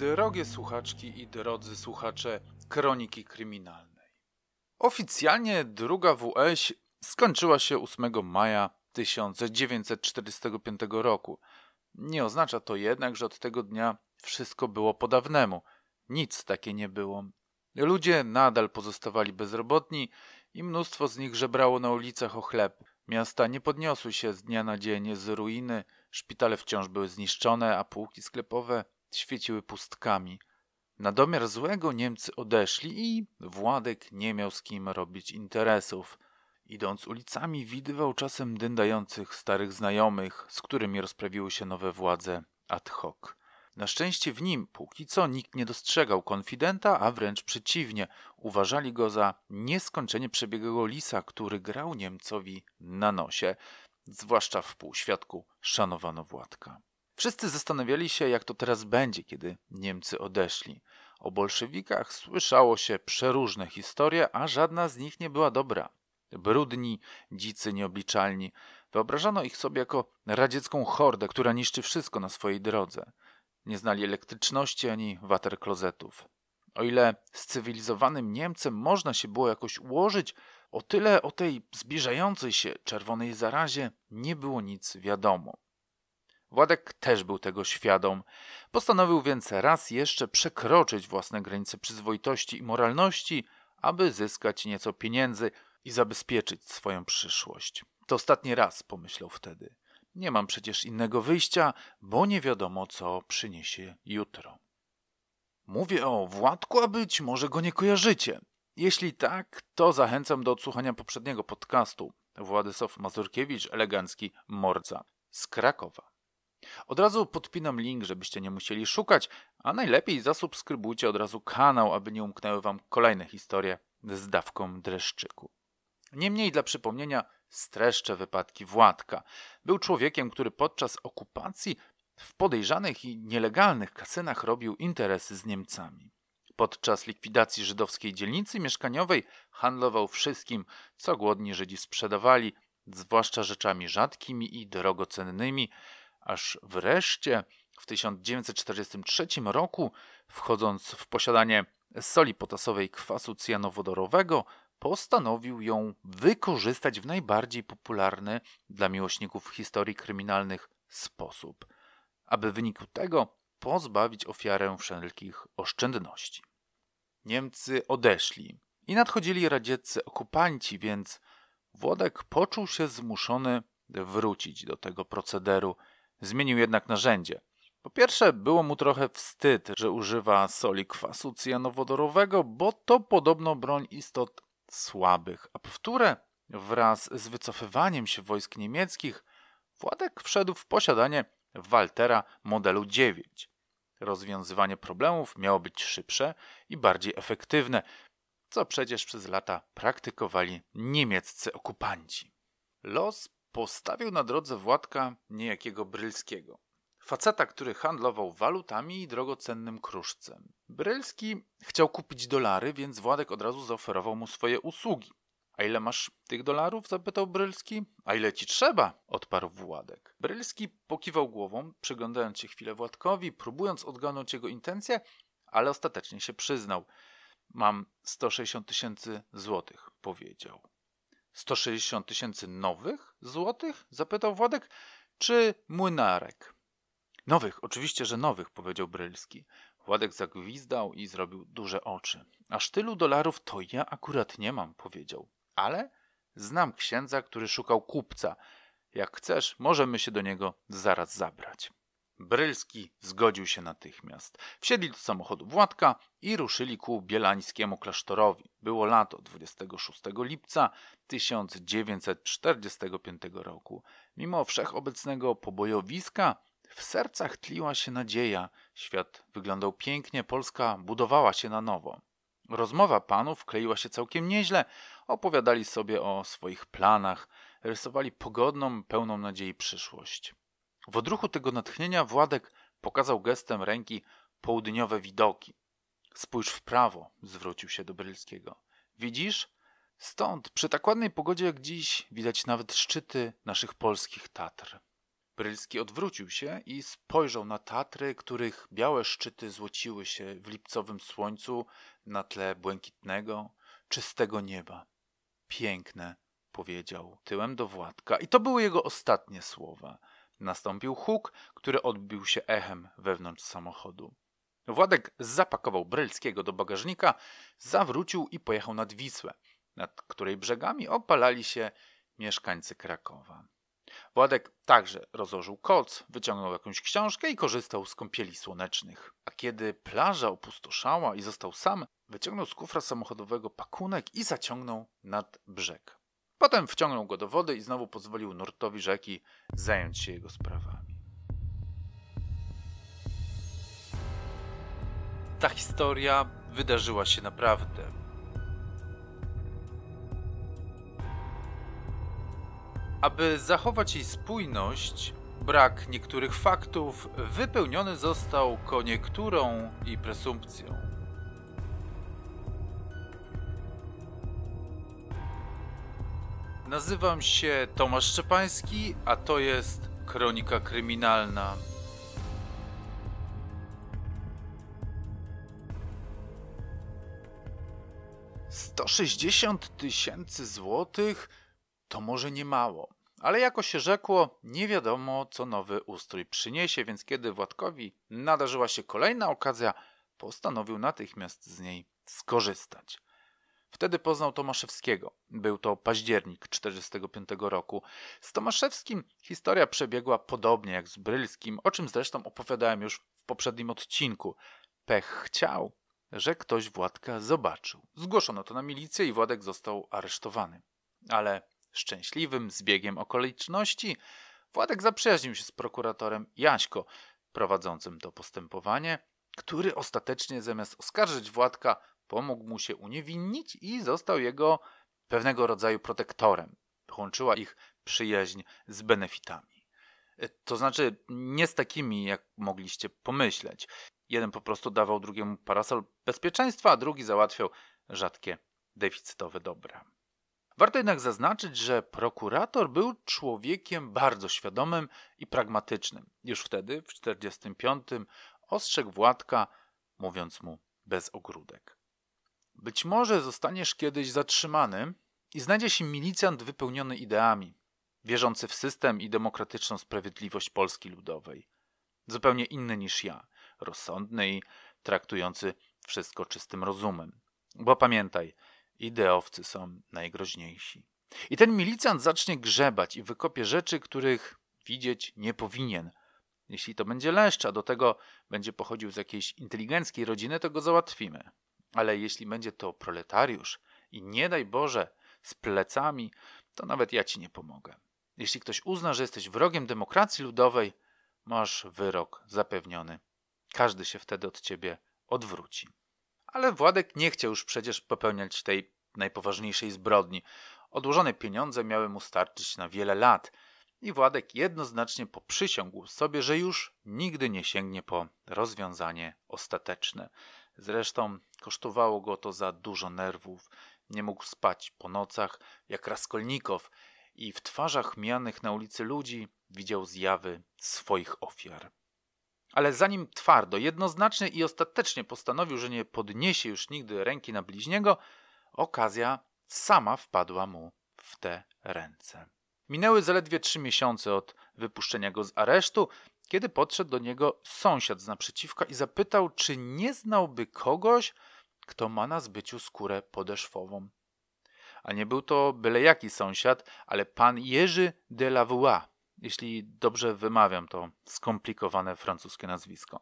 Drogie słuchaczki i drodzy słuchacze Kroniki Kryminalnej. Oficjalnie druga WS skończyła się 8 maja 1945 roku. Nie oznacza to jednak, że od tego dnia wszystko było po dawnemu. Nic takie nie było. Ludzie nadal pozostawali bezrobotni i mnóstwo z nich żebrało na ulicach o chleb. Miasta nie podniosły się z dnia na dzień z ruiny, szpitale wciąż były zniszczone, a półki sklepowe świeciły pustkami. Na domiar złego Niemcy odeszli i Władek nie miał z kim robić interesów. Idąc ulicami widywał czasem dyndających starych znajomych, z którymi rozprawiły się nowe władze ad hoc. Na szczęście w nim póki co nikt nie dostrzegał konfidenta, a wręcz przeciwnie, uważali go za nieskończenie przebiegłego lisa, który grał Niemcowi na nosie. Zwłaszcza w półświadku szanowano Władka. Wszyscy zastanawiali się, jak to teraz będzie, kiedy Niemcy odeszli. O bolszewikach słyszało się przeróżne historie, a żadna z nich nie była dobra. Brudni, dzicy, nieobliczalni. Wyobrażano ich sobie jako radziecką hordę, która niszczy wszystko na swojej drodze. Nie znali elektryczności ani waterklozetów. O ile z cywilizowanym Niemcem można się było jakoś ułożyć, o tyle o tej zbliżającej się czerwonej zarazie nie było nic wiadomo. Władek też był tego świadom. Postanowił więc raz jeszcze przekroczyć własne granice przyzwoitości i moralności, aby zyskać nieco pieniędzy i zabezpieczyć swoją przyszłość. To ostatni raz, pomyślał wtedy. Nie mam przecież innego wyjścia, bo nie wiadomo, co przyniesie jutro. Mówię o Władku, a być może go nie kojarzycie. Jeśli tak, to zachęcam do odsłuchania poprzedniego podcastu. Władysław Mazurkiewicz, elegancki morca z Krakowa. Od razu podpinam link, żebyście nie musieli szukać, a najlepiej zasubskrybujcie od razu kanał, aby nie umknęły Wam kolejne historie z dawką dreszczyku. Niemniej dla przypomnienia streszczę wypadki Władka. Był człowiekiem, który podczas okupacji w podejrzanych i nielegalnych kasynach robił interesy z Niemcami. Podczas likwidacji żydowskiej dzielnicy mieszkaniowej handlował wszystkim, co głodni Żydzi sprzedawali, zwłaszcza rzeczami rzadkimi i drogocennymi, aż wreszcie w 1943 roku, wchodząc w posiadanie soli potasowej kwasu cyjanowodorowego, postanowił ją wykorzystać w najbardziej popularny dla miłośników historii kryminalnych sposób, aby w wyniku tego pozbawić ofiarę wszelkich oszczędności. Niemcy odeszli i nadchodzili radzieccy okupanci, więc Włodek poczuł się zmuszony wrócić do tego procederu – Zmienił jednak narzędzie. Po pierwsze, było mu trochę wstyd, że używa soli kwasu cyjanowodorowego, bo to podobno broń istot słabych. A powtórę, wraz z wycofywaniem się wojsk niemieckich, Władek wszedł w posiadanie Waltera modelu 9. Rozwiązywanie problemów miało być szybsze i bardziej efektywne, co przecież przez lata praktykowali niemieccy okupanci. Los postawił na drodze Władka niejakiego Brylskiego. Faceta, który handlował walutami i drogocennym kruszcem. Brylski chciał kupić dolary, więc Władek od razu zaoferował mu swoje usługi. A ile masz tych dolarów? zapytał Brylski. A ile ci trzeba? odparł Władek. Brylski pokiwał głową, przyglądając się chwilę Władkowi, próbując odgadnąć jego intencje, ale ostatecznie się przyznał. Mam 160 tysięcy złotych, powiedział. 160 tysięcy nowych złotych? Zapytał Władek. Czy młynarek? Nowych, oczywiście, że nowych, powiedział Brylski. Władek zagwizdał i zrobił duże oczy. Aż tylu dolarów to ja akurat nie mam, powiedział. Ale znam księdza, który szukał kupca. Jak chcesz, możemy się do niego zaraz zabrać. Brylski zgodził się natychmiast. Wsiedli do samochodu Władka i ruszyli ku bielańskiemu klasztorowi. Było lato 26 lipca 1945 roku. Mimo wszechobecnego pobojowiska w sercach tliła się nadzieja. Świat wyglądał pięknie, Polska budowała się na nowo. Rozmowa panów kleiła się całkiem nieźle. Opowiadali sobie o swoich planach, rysowali pogodną, pełną nadziei przyszłość. W odruchu tego natchnienia Władek pokazał gestem ręki południowe widoki. Spójrz w prawo, zwrócił się do Brylskiego. Widzisz? Stąd, przy tak ładnej pogodzie jak dziś, widać nawet szczyty naszych polskich Tatr. Brylski odwrócił się i spojrzał na Tatry, których białe szczyty złociły się w lipcowym słońcu na tle błękitnego, czystego nieba. Piękne, powiedział tyłem do Władka. I to były jego ostatnie słowa. Nastąpił huk, który odbił się echem wewnątrz samochodu. Władek zapakował Brylskiego do bagażnika, zawrócił i pojechał nad Wisłę, nad której brzegami opalali się mieszkańcy Krakowa. Władek także rozłożył koc, wyciągnął jakąś książkę i korzystał z kąpieli słonecznych. A kiedy plaża opustoszała i został sam, wyciągnął z kufra samochodowego pakunek i zaciągnął nad brzeg. Potem wciągnął go do wody i znowu pozwolił nurtowi rzeki zająć się jego sprawami. Ta historia wydarzyła się naprawdę. Aby zachować jej spójność, brak niektórych faktów wypełniony został koniekturą i presumpcją. Nazywam się Tomasz Szczepański, a to jest Kronika Kryminalna. 160 tysięcy złotych to może nie mało, ale jako się rzekło, nie wiadomo co nowy ustrój przyniesie, więc kiedy Władkowi nadarzyła się kolejna okazja, postanowił natychmiast z niej skorzystać. Wtedy poznał Tomaszewskiego. Był to październik 1945 roku. Z Tomaszewskim historia przebiegła podobnie jak z Brylskim, o czym zresztą opowiadałem już w poprzednim odcinku. Pech chciał, że ktoś Władka zobaczył. Zgłoszono to na milicję i Władek został aresztowany. Ale szczęśliwym zbiegiem okoliczności Władek zaprzyjaźnił się z prokuratorem Jaśko, prowadzącym to postępowanie, który ostatecznie zamiast oskarżyć Władka pomógł mu się uniewinnić i został jego pewnego rodzaju protektorem. Połączyła ich przyjaźń z benefitami. E, to znaczy, nie z takimi, jak mogliście pomyśleć. Jeden po prostu dawał drugiemu parasol bezpieczeństwa, a drugi załatwiał rzadkie deficytowe dobra. Warto jednak zaznaczyć, że prokurator był człowiekiem bardzo świadomym i pragmatycznym. Już wtedy, w 1945, ostrzegł Władka, mówiąc mu bez ogródek. Być może zostaniesz kiedyś zatrzymany i znajdzie się milicjant wypełniony ideami, wierzący w system i demokratyczną sprawiedliwość Polski Ludowej. Zupełnie inny niż ja, rozsądny i traktujący wszystko czystym rozumem. Bo pamiętaj, ideowcy są najgroźniejsi. I ten milicjant zacznie grzebać i wykopie rzeczy, których widzieć nie powinien. Jeśli to będzie leszcz, a do tego będzie pochodził z jakiejś inteligenckiej rodziny, to go załatwimy. Ale jeśli będzie to proletariusz i nie daj Boże z plecami, to nawet ja ci nie pomogę. Jeśli ktoś uzna, że jesteś wrogiem demokracji ludowej, masz wyrok zapewniony. Każdy się wtedy od ciebie odwróci. Ale Władek nie chciał już przecież popełniać tej najpoważniejszej zbrodni. Odłożone pieniądze miały mu starczyć na wiele lat i Władek jednoznacznie poprzysiągł sobie, że już nigdy nie sięgnie po rozwiązanie ostateczne. Zresztą kosztowało go to za dużo nerwów. Nie mógł spać po nocach, jak Raskolnikow, i w twarzach mianych na ulicy ludzi widział zjawy swoich ofiar. Ale zanim twardo, jednoznacznie i ostatecznie postanowił, że nie podniesie już nigdy ręki na bliźniego, okazja sama wpadła mu w te ręce. Minęły zaledwie trzy miesiące od wypuszczenia go z aresztu, kiedy podszedł do niego sąsiad z naprzeciwka i zapytał, czy nie znałby kogoś, kto ma na zbyciu skórę podeszwową. A nie był to byle jaki sąsiad, ale pan Jerzy de Lavoie, jeśli dobrze wymawiam to skomplikowane francuskie nazwisko.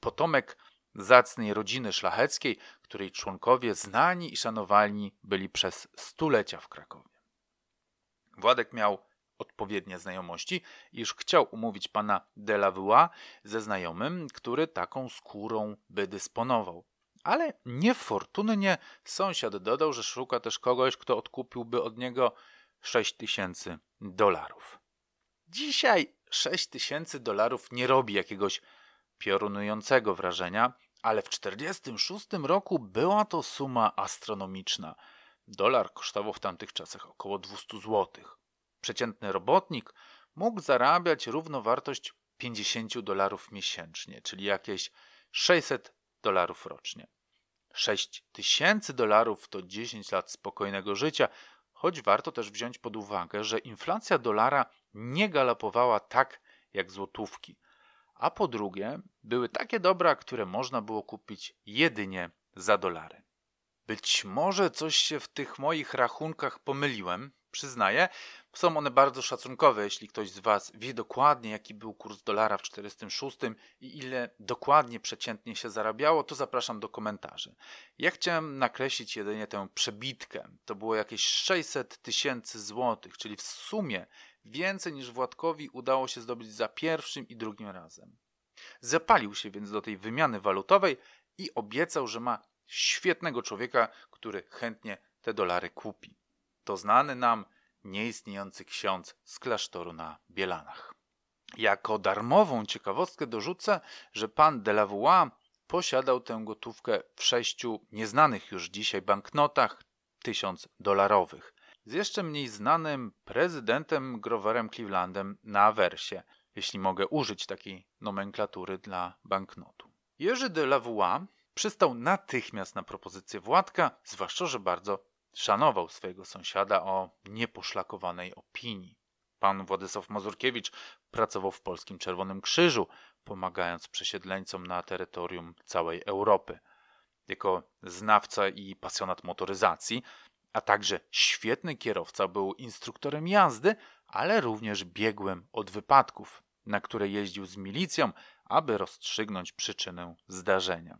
Potomek zacnej rodziny szlacheckiej, której członkowie znani i szanowani byli przez stulecia w Krakowie. Władek miał odpowiednie znajomości, iż chciał umówić pana De La Delavua ze znajomym, który taką skórą by dysponował. Ale niefortunnie sąsiad dodał, że szuka też kogoś, kto odkupiłby od niego 6 tysięcy dolarów. Dzisiaj 6 tysięcy dolarów nie robi jakiegoś piorunującego wrażenia, ale w 1946 roku była to suma astronomiczna. Dolar kosztował w tamtych czasach około 200 złotych. Przeciętny robotnik mógł zarabiać równowartość 50 dolarów miesięcznie, czyli jakieś 600 dolarów rocznie. 6 tysięcy dolarów to 10 lat spokojnego życia, choć warto też wziąć pod uwagę, że inflacja dolara nie galopowała tak jak złotówki. A po drugie, były takie dobra, które można było kupić jedynie za dolary. Być może coś się w tych moich rachunkach pomyliłem, Przyznaję, są one bardzo szacunkowe, jeśli ktoś z Was wie dokładnie, jaki był kurs dolara w 46 i ile dokładnie przeciętnie się zarabiało, to zapraszam do komentarzy. Ja chciałem nakreślić jedynie tę przebitkę. To było jakieś 600 tysięcy złotych, czyli w sumie więcej niż Władkowi udało się zdobyć za pierwszym i drugim razem. Zapalił się więc do tej wymiany walutowej i obiecał, że ma świetnego człowieka, który chętnie te dolary kupi to znany nam nieistniejący ksiądz z klasztoru na Bielanach. Jako darmową ciekawostkę dorzucę, że pan de la Voix posiadał tę gotówkę w sześciu nieznanych już dzisiaj banknotach tysiąc dolarowych. Z jeszcze mniej znanym prezydentem Groverem Clevelandem na awersie, jeśli mogę użyć takiej nomenklatury dla banknotu. Jerzy Voix przystał natychmiast na propozycję Władka, zwłaszcza, że bardzo Szanował swojego sąsiada o nieposzlakowanej opinii. Pan Władysław Mazurkiewicz pracował w Polskim Czerwonym Krzyżu, pomagając przesiedleńcom na terytorium całej Europy. Jako znawca i pasjonat motoryzacji, a także świetny kierowca, był instruktorem jazdy, ale również biegłym od wypadków, na które jeździł z milicją, aby rozstrzygnąć przyczynę zdarzenia.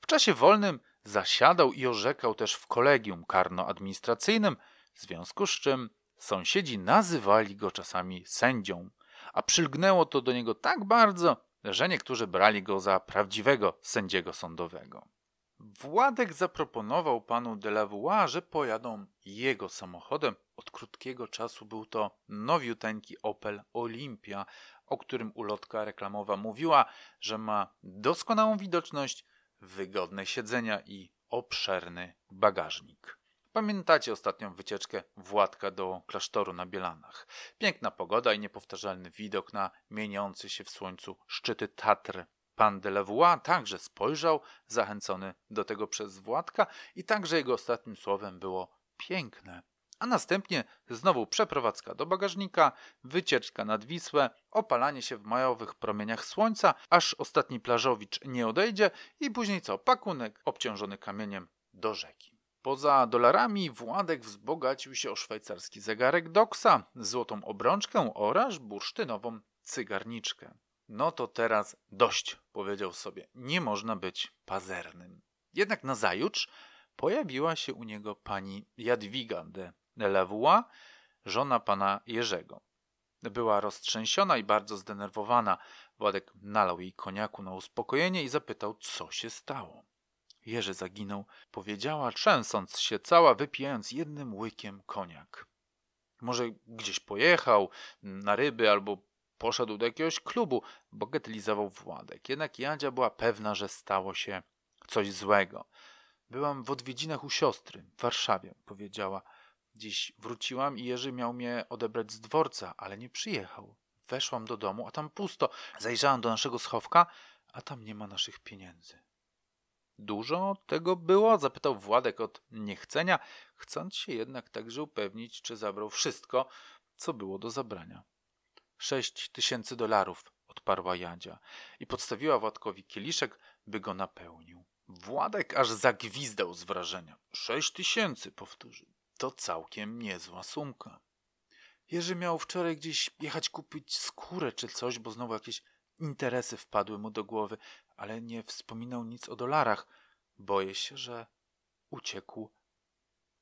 W czasie wolnym Zasiadał i orzekał też w kolegium karno-administracyjnym, w związku z czym sąsiedzi nazywali go czasami sędzią, a przylgnęło to do niego tak bardzo, że niektórzy brali go za prawdziwego sędziego sądowego. Władek zaproponował panu Delavoye, że pojadą jego samochodem. Od krótkiego czasu był to nowiuteńki Opel Olympia, o którym ulotka reklamowa mówiła, że ma doskonałą widoczność, wygodne siedzenia i obszerny bagażnik. Pamiętacie ostatnią wycieczkę Władka do klasztoru na Bielanach. Piękna pogoda i niepowtarzalny widok na mieniący się w słońcu szczyty Tatr. Pan de Levois także spojrzał, zachęcony do tego przez Władka i także jego ostatnim słowem było piękne a następnie znowu przeprowadzka do bagażnika, wycieczka nad Wisłę, opalanie się w majowych promieniach słońca, aż ostatni plażowicz nie odejdzie i później co? Pakunek obciążony kamieniem do rzeki. Poza dolarami Władek wzbogacił się o szwajcarski zegarek Doxa, złotą obrączkę oraz bursztynową cygarniczkę. No to teraz dość, powiedział sobie, nie można być pazernym. Jednak nazajutrz pojawiła się u niego pani Jadwiga de Lewois, żona pana Jerzego. Była roztrzęsiona i bardzo zdenerwowana. Władek nalał jej koniaku na uspokojenie i zapytał, co się stało. Jerzy zaginął, powiedziała, trzęsąc się cała, wypijając jednym łykiem koniak. Może gdzieś pojechał, na ryby albo poszedł do jakiegoś klubu, bagatelizował Władek. Jednak Jadzia była pewna, że stało się coś złego. Byłam w odwiedzinach u siostry w Warszawie, powiedziała. Dziś wróciłam i Jerzy miał mnie odebrać z dworca, ale nie przyjechał. Weszłam do domu, a tam pusto. Zajrzałam do naszego schowka, a tam nie ma naszych pieniędzy. Dużo tego było? zapytał Władek od niechcenia, chcąc się jednak także upewnić, czy zabrał wszystko, co było do zabrania. Sześć tysięcy dolarów, odparła Jadzia i podstawiła Władkowi kieliszek, by go napełnił. Władek aż zagwizdał z wrażenia. Sześć tysięcy, powtórzył to całkiem niezła sumka. Jerzy miał wczoraj gdzieś jechać kupić skórę czy coś, bo znowu jakieś interesy wpadły mu do głowy, ale nie wspominał nic o dolarach. Boję się, że uciekł.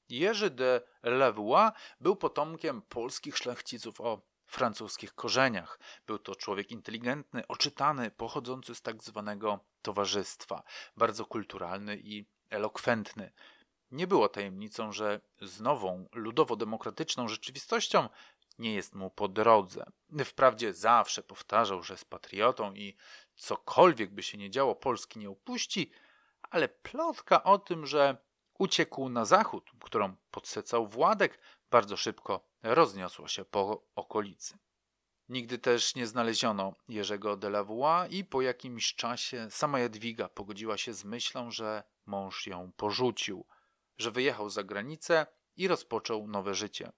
Jerzy de Levois był potomkiem polskich szlachciców o francuskich korzeniach. Był to człowiek inteligentny, oczytany, pochodzący z tak zwanego towarzystwa, bardzo kulturalny i elokwentny. Nie było tajemnicą, że z nową, ludowo-demokratyczną rzeczywistością nie jest mu po drodze. Wprawdzie zawsze powtarzał, że z patriotą i cokolwiek by się nie działo, Polski nie opuści, ale plotka o tym, że uciekł na zachód, którą podsycał Władek, bardzo szybko rozniosła się po okolicy. Nigdy też nie znaleziono Jerzego Delavoye i po jakimś czasie sama Jadwiga pogodziła się z myślą, że mąż ją porzucił – że wyjechał za granicę i rozpoczął nowe życie.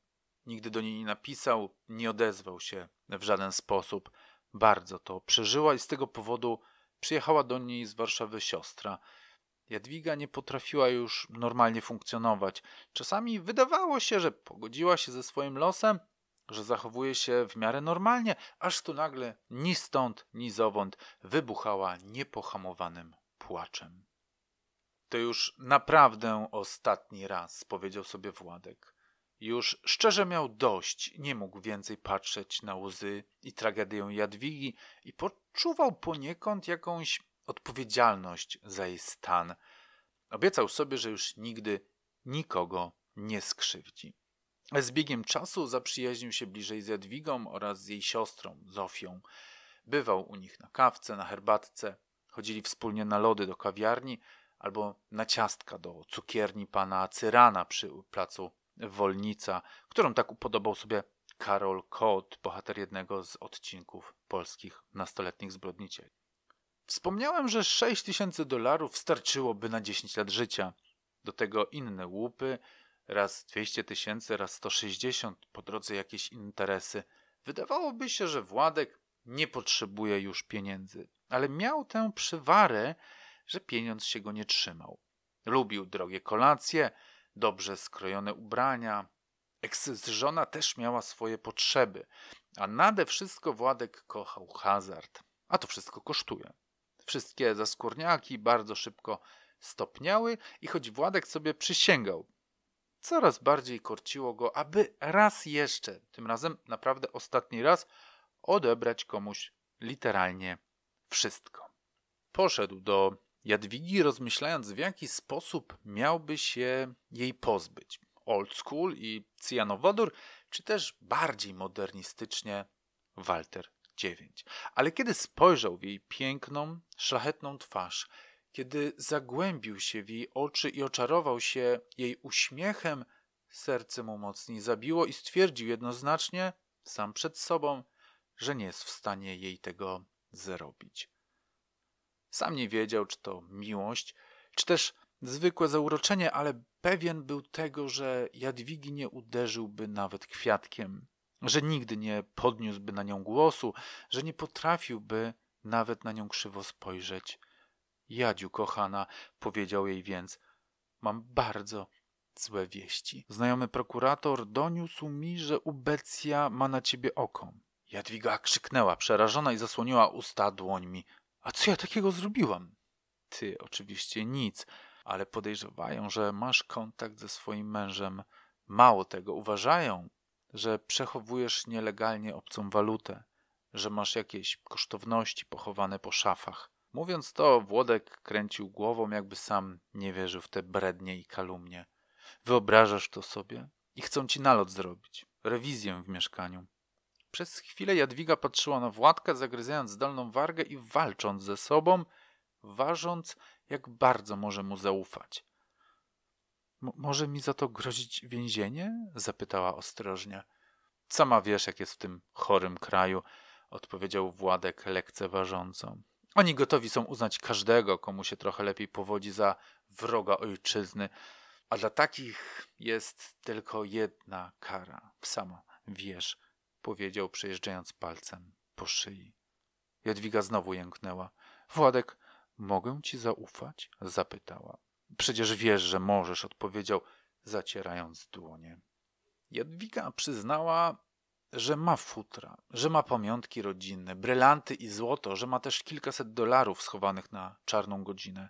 Nigdy do niej nie napisał, nie odezwał się w żaden sposób. Bardzo to przeżyła i z tego powodu przyjechała do niej z Warszawy siostra. Jadwiga nie potrafiła już normalnie funkcjonować. Czasami wydawało się, że pogodziła się ze swoim losem, że zachowuje się w miarę normalnie, aż tu nagle ni stąd, ni zowąd wybuchała niepohamowanym płaczem. To już naprawdę ostatni raz, powiedział sobie Władek. Już szczerze miał dość, nie mógł więcej patrzeć na łzy i tragedię Jadwigi i poczuwał poniekąd jakąś odpowiedzialność za jej stan. Obiecał sobie, że już nigdy nikogo nie skrzywdzi. Z biegiem czasu zaprzyjaźnił się bliżej z Jadwigą oraz z jej siostrą, Zofią. Bywał u nich na kawce, na herbatce, chodzili wspólnie na lody do kawiarni, albo na ciastka do cukierni pana Cyrana przy placu Wolnica, którą tak upodobał sobie Karol Kot, bohater jednego z odcinków polskich nastoletnich zbrodniczek. Wspomniałem, że 6 tysięcy dolarów starczyłoby na 10 lat życia. Do tego inne łupy, raz 200 tysięcy, raz 160, po drodze jakieś interesy. Wydawałoby się, że Władek nie potrzebuje już pieniędzy, ale miał tę przywarę, że pieniądz się go nie trzymał. Lubił drogie kolacje, dobrze skrojone ubrania. Eks-żona też miała swoje potrzeby, a nade wszystko Władek kochał hazard. A to wszystko kosztuje. Wszystkie zaskórniaki bardzo szybko stopniały i choć Władek sobie przysięgał, coraz bardziej korciło go, aby raz jeszcze, tym razem naprawdę ostatni raz, odebrać komuś literalnie wszystko. Poszedł do Jadwigi, rozmyślając w jaki sposób miałby się jej pozbyć. Old school i cyjanowodór, czy też bardziej modernistycznie Walter dziewięć Ale kiedy spojrzał w jej piękną, szlachetną twarz, kiedy zagłębił się w jej oczy i oczarował się jej uśmiechem, serce mu mocniej zabiło i stwierdził jednoznacznie, sam przed sobą, że nie jest w stanie jej tego zrobić. Sam nie wiedział, czy to miłość, czy też zwykłe zauroczenie, ale pewien był tego, że Jadwigi nie uderzyłby nawet kwiatkiem, że nigdy nie podniósłby na nią głosu, że nie potrafiłby nawet na nią krzywo spojrzeć. Jadziu, kochana, powiedział jej więc, mam bardzo złe wieści. Znajomy prokurator doniósł mi, że ubecja ma na ciebie oko. Jadwiga krzyknęła, przerażona i zasłoniła usta dłońmi. A co ja takiego zrobiłam? Ty oczywiście nic, ale podejrzewają, że masz kontakt ze swoim mężem. Mało tego, uważają, że przechowujesz nielegalnie obcą walutę, że masz jakieś kosztowności pochowane po szafach. Mówiąc to, Włodek kręcił głową, jakby sam nie wierzył w te brednie i kalumnie. Wyobrażasz to sobie? I chcą ci nalot zrobić, rewizję w mieszkaniu. Przez chwilę Jadwiga patrzyła na Władka, zagryzając dolną wargę i walcząc ze sobą, ważąc, jak bardzo może mu zaufać. może mi za to grozić więzienie? zapytała ostrożnie. Sama wiesz, jak jest w tym chorym kraju, odpowiedział Władek lekceważąco. Oni gotowi są uznać każdego, komu się trochę lepiej powodzi, za wroga ojczyzny, a dla takich jest tylko jedna kara. Sama wiesz – powiedział, przejeżdżając palcem po szyi. Jadwiga znowu jęknęła. Władek, mogę ci zaufać? zapytała. Przecież wiesz, że możesz, odpowiedział, zacierając dłonie. Jadwiga przyznała, że ma futra, że ma pamiątki rodzinne, brylanty i złoto, że ma też kilkaset dolarów schowanych na czarną godzinę.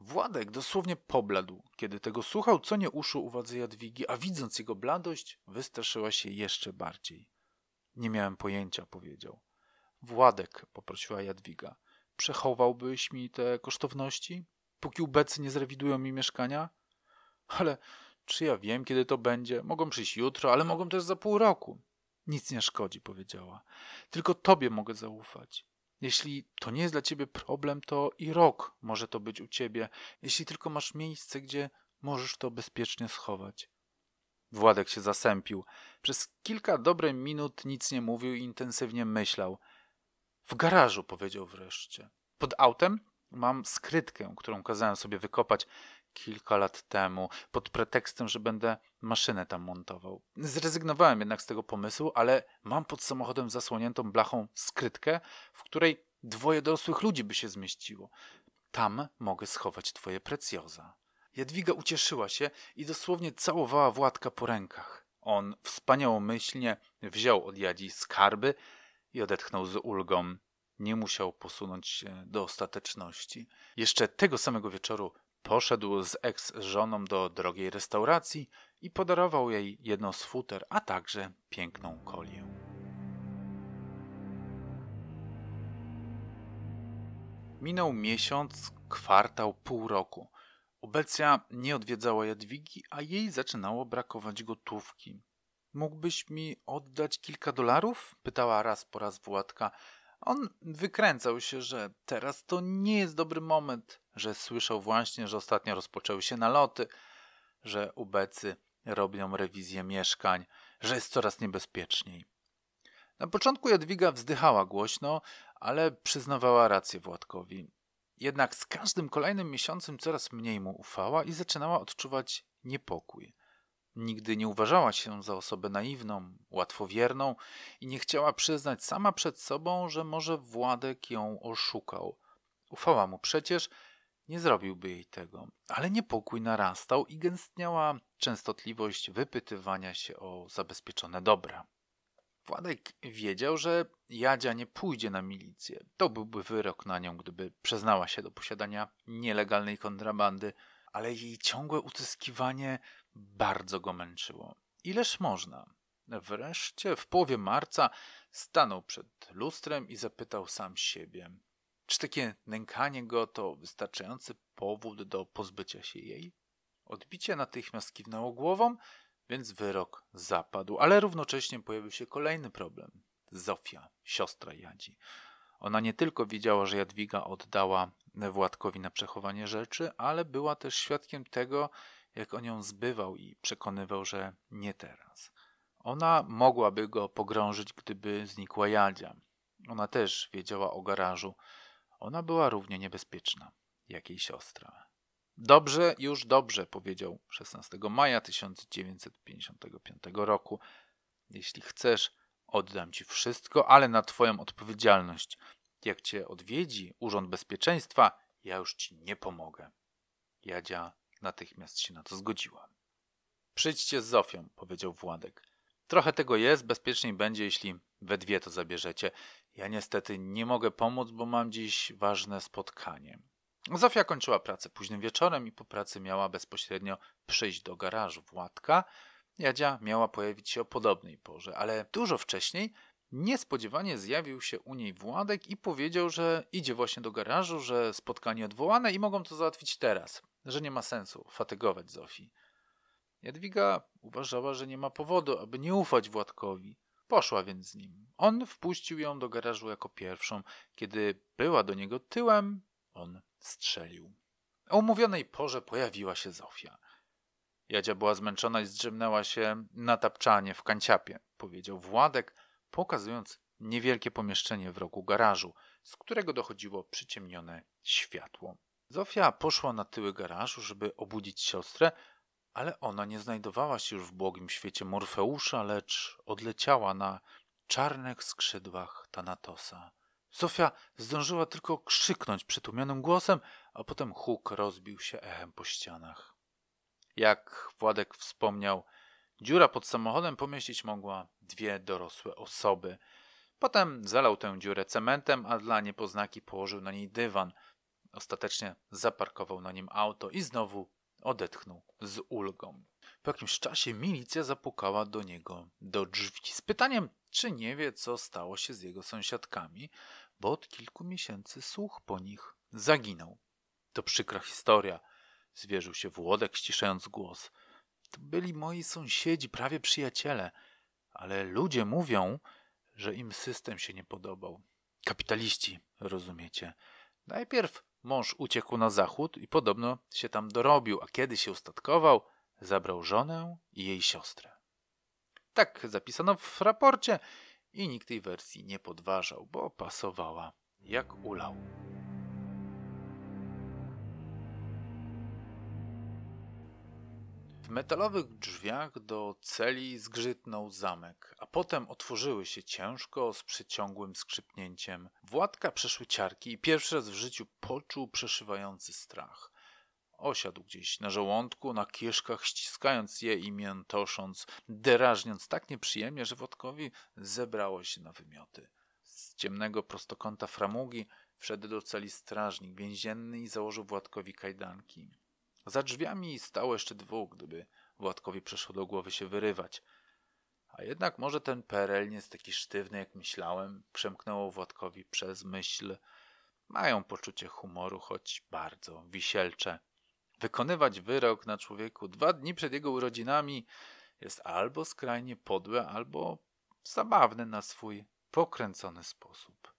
Władek dosłownie pobladł, kiedy tego słuchał, co nie uszył uwadze Jadwigi, a widząc jego bladość, wystraszyła się jeszcze bardziej. Nie miałem pojęcia, powiedział. Władek, poprosiła Jadwiga, przechowałbyś mi te kosztowności, póki ubecy nie zrewidują mi mieszkania? Ale czy ja wiem, kiedy to będzie? Mogą przyjść jutro, ale mogą też za pół roku. Nic nie szkodzi, powiedziała. Tylko tobie mogę zaufać. Jeśli to nie jest dla ciebie problem, to i rok może to być u ciebie, jeśli tylko masz miejsce, gdzie możesz to bezpiecznie schować. Władek się zasępił. Przez kilka dobrych minut nic nie mówił i intensywnie myślał. W garażu, powiedział wreszcie. Pod autem mam skrytkę, którą kazałem sobie wykopać kilka lat temu, pod pretekstem, że będę maszynę tam montował. Zrezygnowałem jednak z tego pomysłu, ale mam pod samochodem zasłoniętą blachą skrytkę, w której dwoje dorosłych ludzi by się zmieściło. Tam mogę schować twoje precjoza. Jadwiga ucieszyła się i dosłownie całowała Władka po rękach. On wspaniałomyślnie wziął od Jadzi skarby i odetchnął z ulgą. Nie musiał posunąć się do ostateczności. Jeszcze tego samego wieczoru poszedł z eks-żoną do drogiej restauracji i podarował jej jedno z futer, a także piękną kolię. Minął miesiąc, kwartał, pół roku. Obecja nie odwiedzała Jadwigi, a jej zaczynało brakować gotówki. Mógłbyś mi oddać kilka dolarów? pytała raz po raz Władka. On wykręcał się, że teraz to nie jest dobry moment, że słyszał właśnie, że ostatnio rozpoczęły się naloty, że ubecy robią rewizję mieszkań, że jest coraz niebezpieczniej. Na początku Jadwiga wzdychała głośno, ale przyznawała rację Władkowi. Jednak z każdym kolejnym miesiącem coraz mniej mu ufała i zaczynała odczuwać niepokój. Nigdy nie uważała się za osobę naiwną, łatwowierną i nie chciała przyznać sama przed sobą, że może Władek ją oszukał. Ufała mu przecież, nie zrobiłby jej tego. Ale niepokój narastał i gęstniała częstotliwość wypytywania się o zabezpieczone dobra. Władek wiedział, że Jadzia nie pójdzie na milicję. To byłby wyrok na nią, gdyby przyznała się do posiadania nielegalnej kontrabandy, ale jej ciągłe utyskiwanie bardzo go męczyło. Ileż można? Wreszcie w połowie marca stanął przed lustrem i zapytał sam siebie, czy takie nękanie go to wystarczający powód do pozbycia się jej? Odbicie natychmiast kiwnęło głową więc wyrok zapadł, ale równocześnie pojawił się kolejny problem. Zofia, siostra Jadzi. Ona nie tylko wiedziała, że Jadwiga oddała Władkowi na przechowanie rzeczy, ale była też świadkiem tego, jak on ją zbywał i przekonywał, że nie teraz. Ona mogłaby go pogrążyć, gdyby znikła Jadzia. Ona też wiedziała o garażu. Ona była równie niebezpieczna jak jej siostra. Dobrze, już dobrze, powiedział 16 maja 1955 roku. Jeśli chcesz, oddam ci wszystko, ale na twoją odpowiedzialność. Jak cię odwiedzi Urząd Bezpieczeństwa, ja już ci nie pomogę. Jadzia natychmiast się na to zgodziła. Przyjdźcie z Zofią, powiedział Władek. Trochę tego jest, bezpieczniej będzie, jeśli we dwie to zabierzecie. Ja niestety nie mogę pomóc, bo mam dziś ważne spotkanie. Zofia kończyła pracę późnym wieczorem i po pracy miała bezpośrednio przyjść do garażu Władka. Jadzia miała pojawić się o podobnej porze, ale dużo wcześniej niespodziewanie zjawił się u niej Władek i powiedział, że idzie właśnie do garażu, że spotkanie odwołane i mogą to załatwić teraz, że nie ma sensu fatygować Zofii. Jadwiga uważała, że nie ma powodu, aby nie ufać Władkowi. Poszła więc z nim. On wpuścił ją do garażu jako pierwszą. Kiedy była do niego tyłem, on strzelił. O umówionej porze pojawiła się Zofia. Jadzia była zmęczona i zdrzemnęła się na tapczanie w kanciapie, powiedział Władek, pokazując niewielkie pomieszczenie w rogu garażu, z którego dochodziło przyciemnione światło. Zofia poszła na tyły garażu, żeby obudzić siostrę, ale ona nie znajdowała się już w błogim świecie Morfeusza, lecz odleciała na czarnych skrzydłach Tanatosa. Sofia zdążyła tylko krzyknąć przytłumionym głosem, a potem huk rozbił się echem po ścianach. Jak Władek wspomniał, dziura pod samochodem pomieścić mogła dwie dorosłe osoby. Potem zalał tę dziurę cementem, a dla niepoznaki położył na niej dywan. Ostatecznie zaparkował na nim auto i znowu odetchnął z ulgą. Po jakimś czasie milicja zapukała do niego do drzwi z pytaniem, czy nie wie, co stało się z jego sąsiadkami, bo od kilku miesięcy słuch po nich zaginął. To przykra historia, zwierzył się Włodek, ściszając głos. To byli moi sąsiedzi, prawie przyjaciele, ale ludzie mówią, że im system się nie podobał. Kapitaliści, rozumiecie. Najpierw mąż uciekł na zachód i podobno się tam dorobił, a kiedy się ustatkował, zabrał żonę i jej siostrę. Tak zapisano w raporcie i nikt tej wersji nie podważał, bo pasowała jak ulał. W metalowych drzwiach do celi zgrzytnął zamek, a potem otworzyły się ciężko z przeciągłym skrzypnięciem. Władka przeszły ciarki i pierwszy raz w życiu poczuł przeszywający strach. Osiadł gdzieś na żołądku, na kieszkach, ściskając je i miętosząc, derażniąc tak nieprzyjemnie, że Wodkowi zebrało się na wymioty. Z ciemnego prostokąta framugi wszedł do celi strażnik więzienny i założył Władkowi kajdanki. Za drzwiami stało jeszcze dwóch, gdyby Władkowi przeszło do głowy się wyrywać. A jednak może ten PRL nie jest taki sztywny, jak myślałem, przemknęło Władkowi przez myśl. Mają poczucie humoru, choć bardzo wisielcze. Wykonywać wyrok na człowieku dwa dni przed jego urodzinami jest albo skrajnie podłe, albo zabawne na swój pokręcony sposób.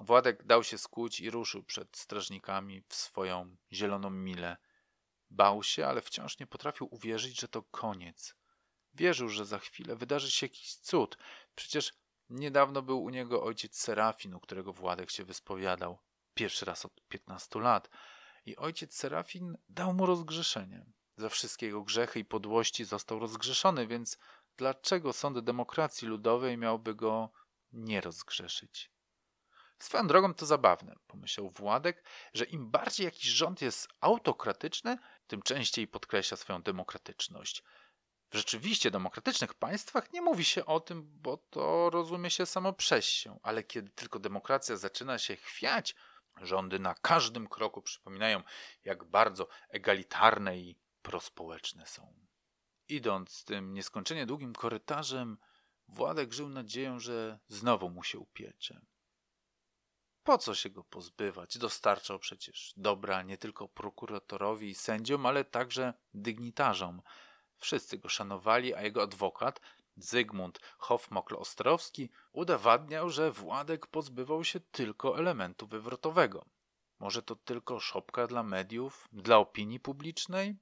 Władek dał się skuć i ruszył przed strażnikami w swoją zieloną milę. Bał się, ale wciąż nie potrafił uwierzyć, że to koniec. Wierzył, że za chwilę wydarzy się jakiś cud. Przecież niedawno był u niego ojciec Serafin, u którego Władek się wyspowiadał. Pierwszy raz od piętnastu lat i ojciec Serafin dał mu rozgrzeszenie. Za wszystkie jego grzechy i podłości został rozgrzeszony, więc dlaczego sąd demokracji ludowej miałby go nie rozgrzeszyć? Swoją drogą to zabawne, pomyślał Władek, że im bardziej jakiś rząd jest autokratyczny, tym częściej podkreśla swoją demokratyczność. W rzeczywiście demokratycznych państwach nie mówi się o tym, bo to rozumie się samo przez się, ale kiedy tylko demokracja zaczyna się chwiać, Rządy na każdym kroku przypominają, jak bardzo egalitarne i prospołeczne są. Idąc tym nieskończenie długim korytarzem, Władek żył nadzieją, że znowu mu się upiecze. Po co się go pozbywać? Dostarczał przecież dobra nie tylko prokuratorowi i sędziom, ale także dygnitarzom. Wszyscy go szanowali, a jego adwokat Zygmunt Hofmokl-Ostrowski udowadniał, że Władek pozbywał się tylko elementu wywrotowego. Może to tylko szopka dla mediów, dla opinii publicznej?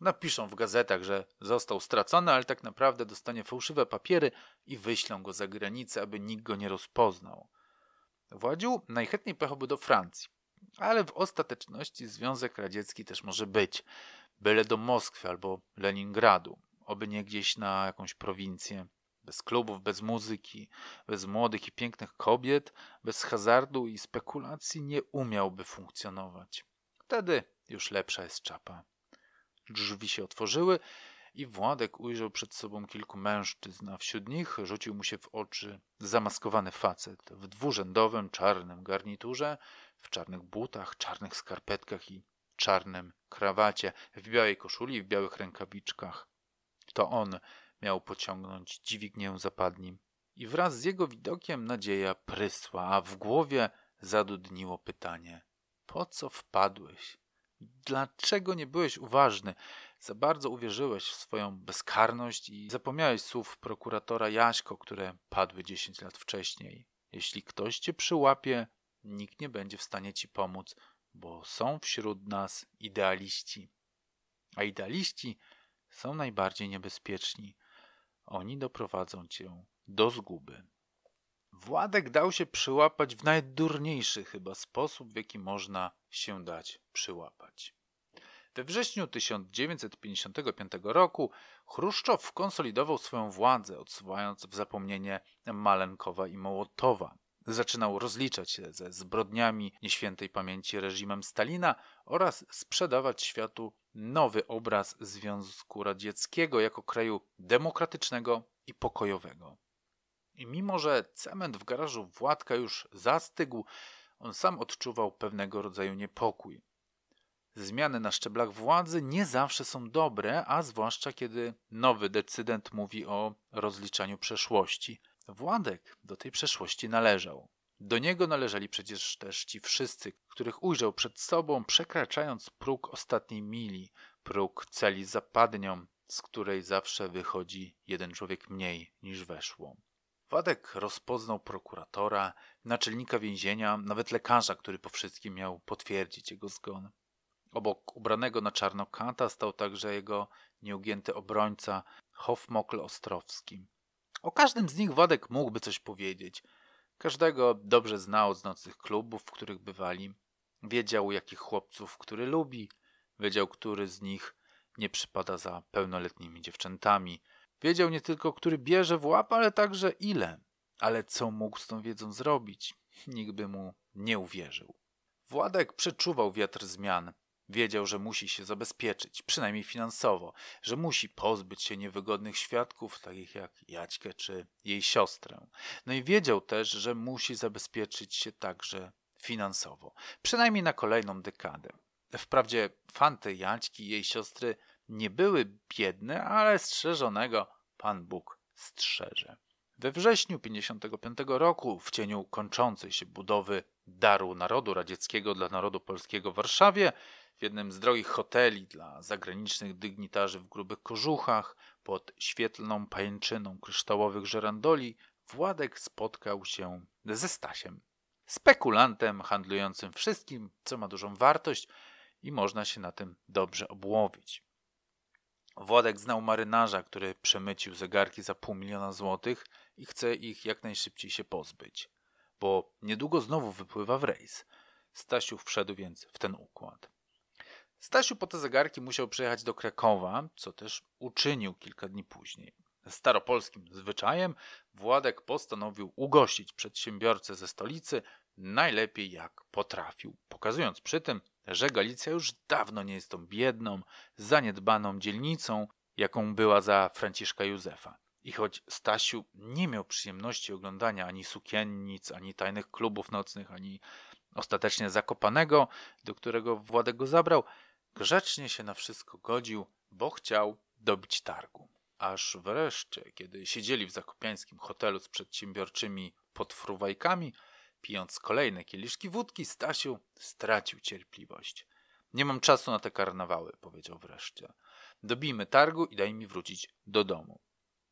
Napiszą w gazetach, że został stracony, ale tak naprawdę dostanie fałszywe papiery i wyślą go za granicę, aby nikt go nie rozpoznał. Władził najchętniej pechałby do Francji, ale w ostateczności Związek Radziecki też może być, byle do Moskwy albo Leningradu oby nie gdzieś na jakąś prowincję. Bez klubów, bez muzyki, bez młodych i pięknych kobiet, bez hazardu i spekulacji nie umiałby funkcjonować. Wtedy już lepsza jest czapa. Drzwi się otworzyły i Władek ujrzał przed sobą kilku mężczyzn, a wśród nich rzucił mu się w oczy zamaskowany facet w dwurzędowym czarnym garniturze, w czarnych butach, czarnych skarpetkach i czarnym krawacie, w białej koszuli i w białych rękawiczkach. To on miał pociągnąć dźwignię zapadnim. I wraz z jego widokiem nadzieja prysła, a w głowie zadudniło pytanie: Po co wpadłeś? Dlaczego nie byłeś uważny? Za bardzo uwierzyłeś w swoją bezkarność i zapomniałeś słów prokuratora Jaśko, które padły 10 lat wcześniej. Jeśli ktoś cię przyłapie, nikt nie będzie w stanie ci pomóc, bo są wśród nas idealiści. A idealiści są najbardziej niebezpieczni. Oni doprowadzą cię do zguby. Władek dał się przyłapać w najdurniejszy chyba sposób, w jaki można się dać przyłapać. We wrześniu 1955 roku Chruszczow konsolidował swoją władzę, odsuwając w zapomnienie Malenkowa i Mołotowa. Zaczynał rozliczać się ze zbrodniami nieświętej pamięci reżimem Stalina oraz sprzedawać światu nowy obraz Związku Radzieckiego jako kraju demokratycznego i pokojowego. I mimo, że cement w garażu Władka już zastygł, on sam odczuwał pewnego rodzaju niepokój. Zmiany na szczeblach władzy nie zawsze są dobre, a zwłaszcza kiedy nowy decydent mówi o rozliczaniu przeszłości. Władek do tej przeszłości należał. Do niego należeli przecież też ci wszyscy, których ujrzał przed sobą, przekraczając próg ostatniej mili, próg celi zapadnią, z której zawsze wychodzi jeden człowiek mniej niż weszło. Władek rozpoznał prokuratora, naczelnika więzienia, nawet lekarza, który po wszystkim miał potwierdzić jego zgon. Obok ubranego na czarno kata stał także jego nieugięty obrońca Hofmokl Ostrowski. O każdym z nich Władek mógłby coś powiedzieć. Każdego dobrze znał z nocnych klubów, w których bywali. Wiedział, jakich chłopców który lubi, wiedział, który z nich nie przypada za pełnoletnimi dziewczętami. Wiedział nie tylko, który bierze w łap, ale także ile. Ale co mógł z tą wiedzą zrobić? Nikt by mu nie uwierzył. Władek przeczuwał wiatr zmian. Wiedział, że musi się zabezpieczyć, przynajmniej finansowo, że musi pozbyć się niewygodnych świadków, takich jak Jaćkę czy jej siostrę. No i wiedział też, że musi zabezpieczyć się także finansowo, przynajmniej na kolejną dekadę. Wprawdzie fanty Jaćki i jej siostry nie były biedne, ale strzeżonego Pan Bóg strzeże. We wrześniu 1955 roku, w cieniu kończącej się budowy Daru Narodu Radzieckiego dla Narodu Polskiego w Warszawie, w jednym z drogich hoteli dla zagranicznych dygnitarzy w grubych kożuchach, pod świetlną pajęczyną kryształowych żerandoli, Władek spotkał się ze Stasiem. Spekulantem handlującym wszystkim, co ma dużą wartość i można się na tym dobrze obłowić. Władek znał marynarza, który przemycił zegarki za pół miliona złotych i chce ich jak najszybciej się pozbyć, bo niedługo znowu wypływa w rejs. Stasiu wszedł więc w ten układ. Stasiu po te zegarki musiał przejechać do Krakowa, co też uczynił kilka dni później. Staropolskim zwyczajem Władek postanowił ugościć przedsiębiorcę ze stolicy najlepiej jak potrafił, pokazując przy tym, że Galicja już dawno nie jest tą biedną, zaniedbaną dzielnicą, jaką była za Franciszka Józefa. I choć Stasiu nie miał przyjemności oglądania ani sukiennic, ani tajnych klubów nocnych, ani ostatecznie zakopanego, do którego Władek go zabrał, Grzecznie się na wszystko godził, bo chciał dobić targu. Aż wreszcie, kiedy siedzieli w zakopiańskim hotelu z przedsiębiorczymi podfruwajkami, pijąc kolejne kieliszki wódki, Stasiu stracił cierpliwość. Nie mam czasu na te karnawały, powiedział wreszcie. Dobijmy targu i daj mi wrócić do domu.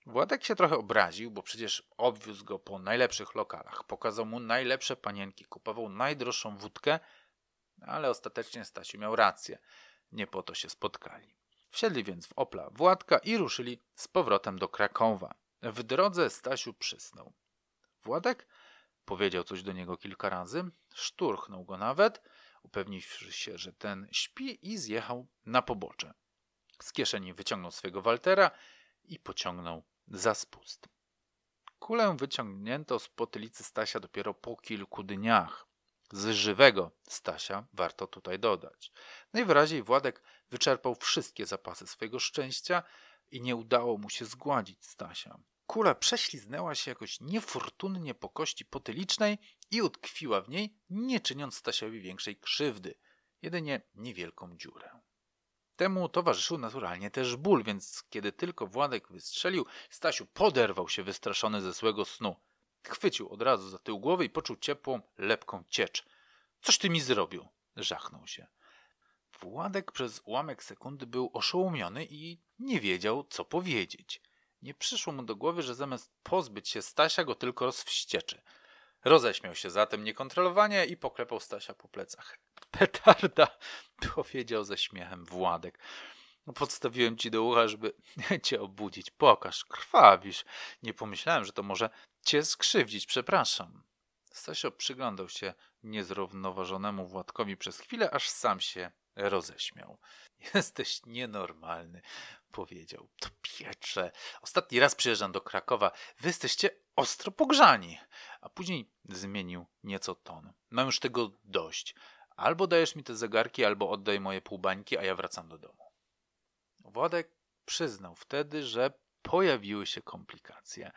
Władek się trochę obraził, bo przecież obwiózł go po najlepszych lokalach, pokazał mu najlepsze panienki, kupował najdroższą wódkę, ale ostatecznie Stasiu miał rację nie po to się spotkali. Wsiedli więc w Opla Władka i ruszyli z powrotem do Krakowa. W drodze Stasiu przysnął. Władek powiedział coś do niego kilka razy, szturchnął go nawet, upewniwszy się, że ten śpi i zjechał na pobocze. Z kieszeni wyciągnął swojego Waltera i pociągnął za spust. Kulę wyciągnięto z potylicy Stasia dopiero po kilku dniach z żywego Stasia, warto tutaj dodać. Najwyraźniej Władek wyczerpał wszystkie zapasy swojego szczęścia i nie udało mu się zgładzić Stasia. Kula prześliznęła się jakoś niefortunnie po kości potylicznej i utkwiła w niej, nie czyniąc Stasiowi większej krzywdy, jedynie niewielką dziurę. Temu towarzyszył naturalnie też ból, więc kiedy tylko Władek wystrzelił, Stasiu poderwał się wystraszony ze złego snu. Chwycił od razu za tył głowy i poczuł ciepłą, lepką ciecz. Coś ty mi zrobił! Żachnął się. Władek przez ułamek sekundy był oszołomiony i nie wiedział, co powiedzieć. Nie przyszło mu do głowy, że zamiast pozbyć się Stasia, go tylko rozwścieczy. Roześmiał się zatem niekontrolowanie i poklepał Stasia po plecach. Petarda, powiedział ze śmiechem Władek. Podstawiłem ci do ucha, żeby cię obudzić. Pokaż, krwawisz. Nie pomyślałem, że to może cię skrzywdzić, przepraszam. Stasio przyglądał się niezrównoważonemu Władkowi przez chwilę, aż sam się roześmiał. Jesteś nienormalny, powiedział. To pieczę. Ostatni raz przyjeżdżam do Krakowa. Wy jesteście ostro pogrzani. A później zmienił nieco ton. Mam no już tego dość. Albo dajesz mi te zegarki, albo oddaj moje półbańki, a ja wracam do domu. Władek przyznał wtedy, że pojawiły się komplikacje.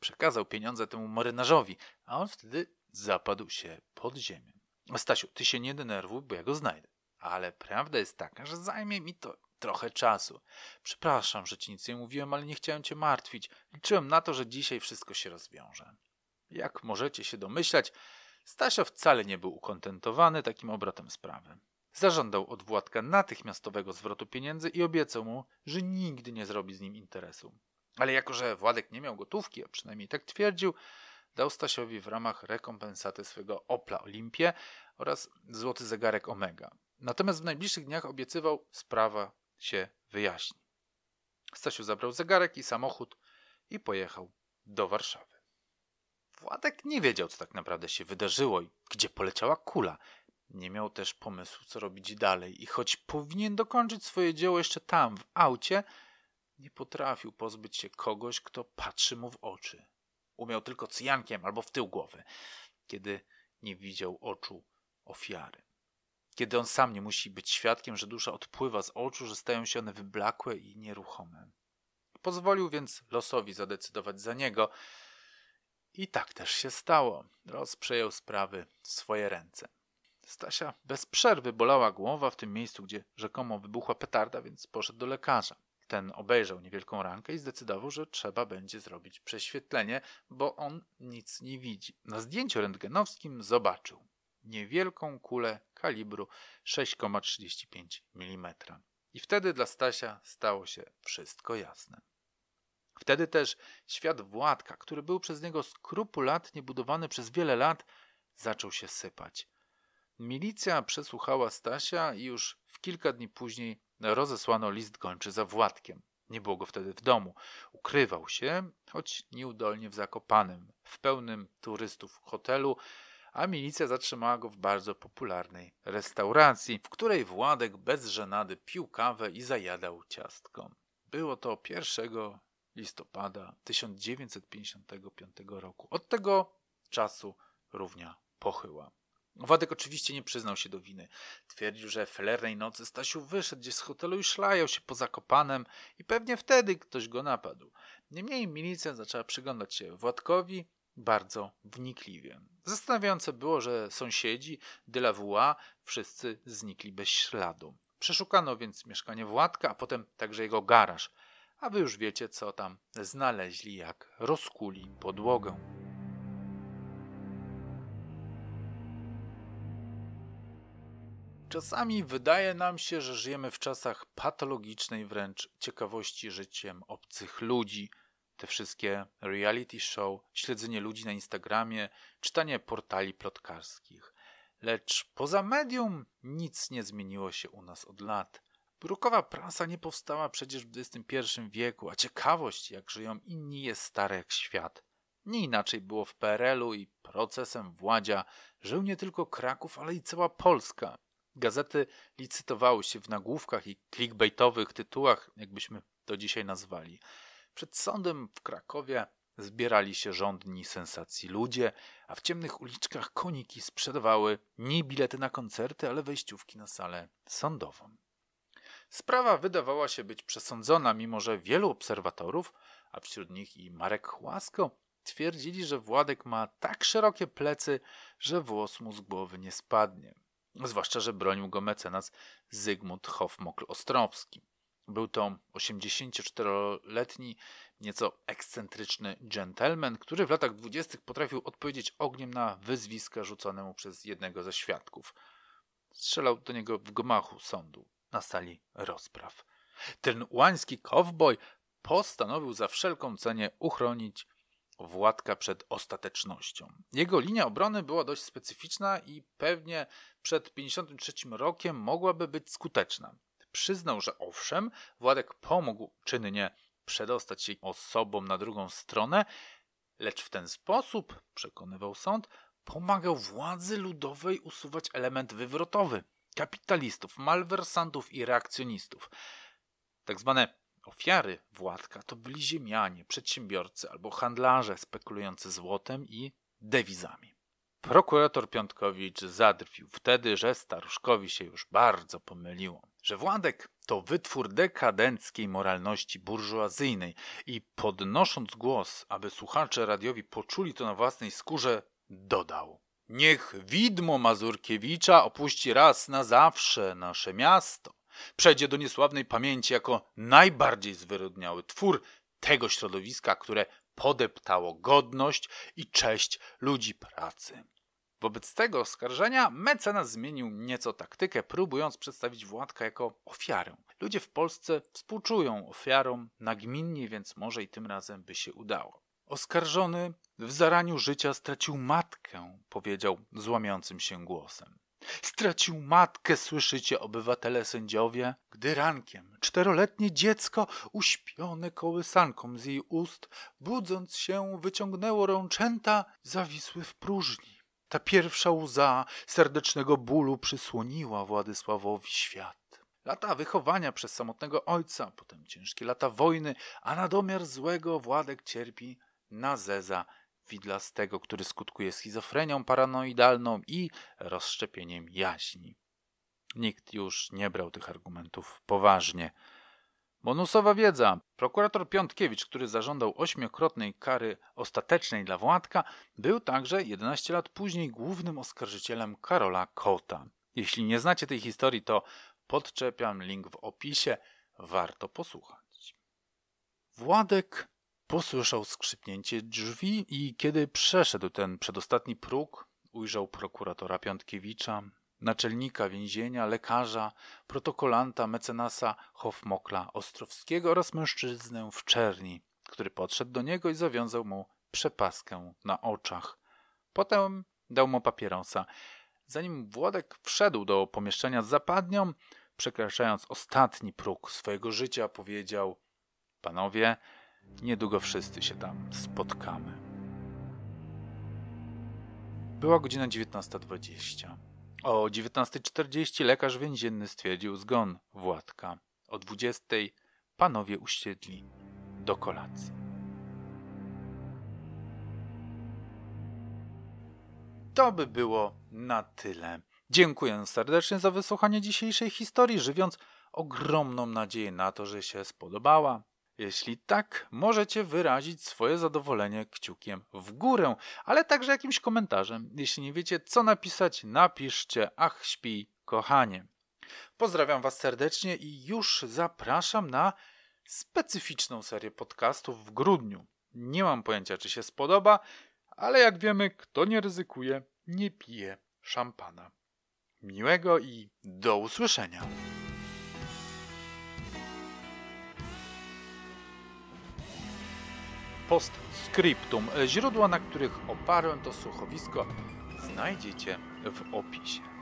Przekazał pieniądze temu marynarzowi, a on wtedy zapadł się pod ziemię. Stasiu, ty się nie denerwuj, bo ja go znajdę. Ale prawda jest taka, że zajmie mi to trochę czasu. Przepraszam, że ci nic nie mówiłem, ale nie chciałem cię martwić. Liczyłem na to, że dzisiaj wszystko się rozwiąże. Jak możecie się domyślać, Stasio wcale nie był ukontentowany takim obrotem sprawy. Zażądał od Władka natychmiastowego zwrotu pieniędzy i obiecał mu, że nigdy nie zrobi z nim interesu. Ale jako, że Władek nie miał gotówki, a przynajmniej tak twierdził, dał Stasiowi w ramach rekompensaty swego Opla Olimpię oraz złoty zegarek Omega. Natomiast w najbliższych dniach obiecywał, sprawa się wyjaśni. Stasiu zabrał zegarek i samochód i pojechał do Warszawy. Władek nie wiedział, co tak naprawdę się wydarzyło i gdzie poleciała kula. Nie miał też pomysłu, co robić dalej i choć powinien dokończyć swoje dzieło jeszcze tam, w aucie – nie potrafił pozbyć się kogoś, kto patrzy mu w oczy. Umiał tylko cyjankiem albo w tył głowy, kiedy nie widział oczu ofiary. Kiedy on sam nie musi być świadkiem, że dusza odpływa z oczu, że stają się one wyblakłe i nieruchome. Pozwolił więc losowi zadecydować za niego. I tak też się stało. Ross przejął sprawy w swoje ręce. Stasia bez przerwy bolała głowa w tym miejscu, gdzie rzekomo wybuchła petarda, więc poszedł do lekarza. Ten obejrzał niewielką rankę i zdecydował, że trzeba będzie zrobić prześwietlenie, bo on nic nie widzi. Na zdjęciu rentgenowskim zobaczył niewielką kulę kalibru 6,35 mm. I wtedy dla Stasia stało się wszystko jasne. Wtedy też świat Władka, który był przez niego skrupulatnie budowany przez wiele lat, zaczął się sypać. Milicja przesłuchała Stasia i już w kilka dni później rozesłano list gończy za Władkiem. Nie było go wtedy w domu. Ukrywał się, choć nieudolnie w zakopanym, w pełnym turystów hotelu, a milicja zatrzymała go w bardzo popularnej restauracji, w której Władek bez żenady pił kawę i zajadał ciastko. Było to 1 listopada 1955 roku. Od tego czasu równia pochyła. Władek oczywiście nie przyznał się do winy. Twierdził, że felernej nocy Stasiu wyszedł gdzieś z hotelu i szlajał się po Zakopanem i pewnie wtedy ktoś go napadł. Niemniej milicja zaczęła przyglądać się Władkowi bardzo wnikliwie. Zastanawiające było, że sąsiedzi, Delawoua, wszyscy znikli bez śladu. Przeszukano więc mieszkanie Władka, a potem także jego garaż. A wy już wiecie, co tam znaleźli, jak rozkuli podłogę. Czasami wydaje nam się, że żyjemy w czasach patologicznej wręcz ciekawości życiem obcych ludzi. Te wszystkie reality show, śledzenie ludzi na Instagramie, czytanie portali plotkarskich. Lecz poza medium nic nie zmieniło się u nas od lat. Brukowa prasa nie powstała przecież w XXI wieku, a ciekawość, jak żyją inni, jest stara jak świat. Nie inaczej było w PRL-u i procesem władzia żył nie tylko Kraków, ale i cała Polska. Gazety licytowały się w nagłówkach i clickbaitowych tytułach, jakbyśmy to dzisiaj nazwali. Przed sądem w Krakowie zbierali się rządni sensacji ludzie, a w ciemnych uliczkach koniki sprzedawały nie bilety na koncerty, ale wejściówki na salę sądową. Sprawa wydawała się być przesądzona, mimo że wielu obserwatorów, a wśród nich i Marek Chłasko, twierdzili, że Władek ma tak szerokie plecy, że włos mu z głowy nie spadnie zwłaszcza, że bronił go mecenas Zygmunt Hofmokl-Ostrowski. Był to 84-letni, nieco ekscentryczny dżentelmen, który w latach dwudziestych potrafił odpowiedzieć ogniem na wyzwiska rzucone mu przez jednego ze świadków. Strzelał do niego w gmachu sądu, na sali rozpraw. Ten łański cowboy postanowił za wszelką cenę uchronić Władka przed ostatecznością. Jego linia obrony była dość specyficzna i pewnie przed 1953 rokiem mogłaby być skuteczna. Przyznał, że owszem, Władek pomógł czynnie przedostać się osobom na drugą stronę, lecz w ten sposób, przekonywał sąd, pomagał władzy ludowej usuwać element wywrotowy kapitalistów, malwersantów i reakcjonistów. Tak zwane Ofiary Władka to byli ziemianie, przedsiębiorcy albo handlarze spekulujący złotem i dewizami. Prokurator Piątkowicz zadrwił wtedy, że staruszkowi się już bardzo pomyliło, że Władek to wytwór dekadenckiej moralności burżuazyjnej i podnosząc głos, aby słuchacze radiowi poczuli to na własnej skórze, dodał. Niech widmo Mazurkiewicza opuści raz na zawsze nasze miasto przejdzie do niesławnej pamięci jako najbardziej zwyrodniały twór tego środowiska, które podeptało godność i cześć ludzi pracy. Wobec tego oskarżenia mecenas zmienił nieco taktykę, próbując przedstawić Władka jako ofiarę. Ludzie w Polsce współczują ofiarom nagminnie, więc może i tym razem by się udało. Oskarżony w zaraniu życia stracił matkę, powiedział złamiącym się głosem. Stracił matkę, słyszycie obywatele sędziowie, gdy rankiem czteroletnie dziecko uśpione kołysanką z jej ust, budząc się wyciągnęło rączęta, zawisły w próżni. Ta pierwsza łza serdecznego bólu przysłoniła Władysławowi świat. Lata wychowania przez samotnego ojca, potem ciężkie lata wojny, a na domiar złego Władek cierpi na zeza widlastego, który skutkuje schizofrenią paranoidalną i rozszczepieniem jaźni. Nikt już nie brał tych argumentów poważnie. Bonusowa wiedza. Prokurator Piątkiewicz, który zażądał ośmiokrotnej kary ostatecznej dla Władka, był także 11 lat później głównym oskarżycielem Karola Kota. Jeśli nie znacie tej historii, to podczepiam link w opisie. Warto posłuchać. Władek Posłyszał skrzypnięcie drzwi i kiedy przeszedł ten przedostatni próg, ujrzał prokuratora Piątkiewicza, naczelnika więzienia, lekarza, protokolanta, mecenasa Hofmokla Ostrowskiego oraz mężczyznę w czerni, który podszedł do niego i zawiązał mu przepaskę na oczach. Potem dał mu papierosa. Zanim Włodek wszedł do pomieszczenia z zapadnią, przekraczając ostatni próg swojego życia, powiedział: Panowie, Niedługo wszyscy się tam spotkamy. Była godzina 19.20. O 19.40 lekarz więzienny stwierdził zgon Władka. O 20.00 panowie usiedli do kolacji. To by było na tyle. Dziękuję serdecznie za wysłuchanie dzisiejszej historii, żywiąc ogromną nadzieję na to, że się spodobała. Jeśli tak, możecie wyrazić swoje zadowolenie kciukiem w górę, ale także jakimś komentarzem. Jeśli nie wiecie, co napisać, napiszcie Ach, śpi, kochanie. Pozdrawiam Was serdecznie i już zapraszam na specyficzną serię podcastów w grudniu. Nie mam pojęcia, czy się spodoba, ale jak wiemy, kto nie ryzykuje, nie pije szampana. Miłego i do usłyszenia. postscriptum. Źródła, na których oparłem to słuchowisko, znajdziecie w opisie.